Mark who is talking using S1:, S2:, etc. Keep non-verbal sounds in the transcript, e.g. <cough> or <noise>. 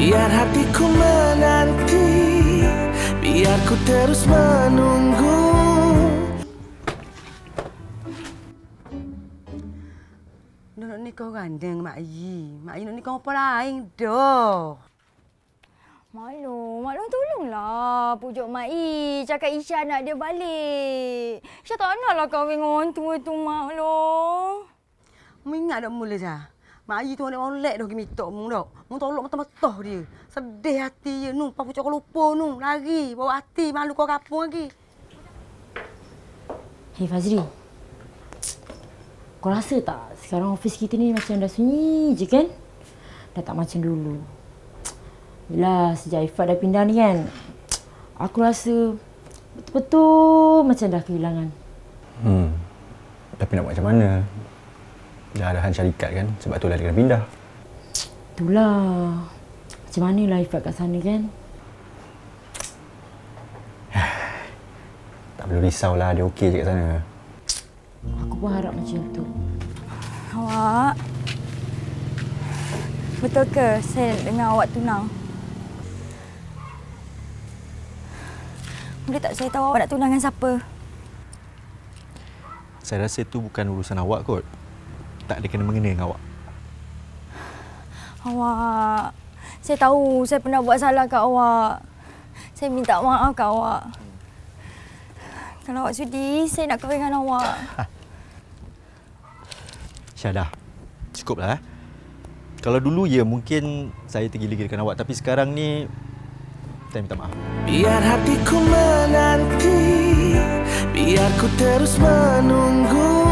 S1: Biar hatiku menanti Biar ku terus menunggu
S2: Nuk ni kau gandeng Mak Yi. Mak Yi nuk ni kau apa lain doh. Malu, maklum tolonglah pujuk Mak Yi. Cakap Isya nak dia balik. Isya tak naklah kahwin dengan orang tua tu, maklum. Mengingat tak mula dah? Mak Ayi tu boleh molek dah kami tok mung dok. Mung tolong mata matah dia. Sedih hati dia nu, pak pucuk lupa nung lari bawa hati malu kau kampung lagi.
S3: Hei Fazri. Kau rasa tak sekarang office kita ni macam dah sunyi je kan? Dah tak macam dulu. Bila sejak Ifat dah pindah ni kan, aku rasa betul-betul macam dah kehilangan.
S4: Hmm. Tapi nak buat macam mana? dah arahan syarikat kan sebab tu lah dia kena pindah.
S3: Itulah. Macam mana life lah kat sana kan?
S4: <sighs> tak perlu risau lah dia okey je kat sana.
S3: Aku pun harap macam tu.
S2: Awak. Betul ke saya dengan awak tunang? Boleh tak saya tahu awak nak tunang dengan siapa?
S4: Saya rasa itu bukan urusan awak kot tak ada kena-mengena dengan awak.
S2: Awak, saya tahu saya pernah buat salah kat awak. Saya minta maaf kat awak. Kalau awak sudi, saya nak kahwin dengan awak.
S4: <laughs> Syadah, cukuplah. Eh. Kalau dulu, ya mungkin saya tergila-gilakan awak. Tapi sekarang ni, saya minta maaf.
S1: Biar hatiku menanti, biar ku terus menunggu.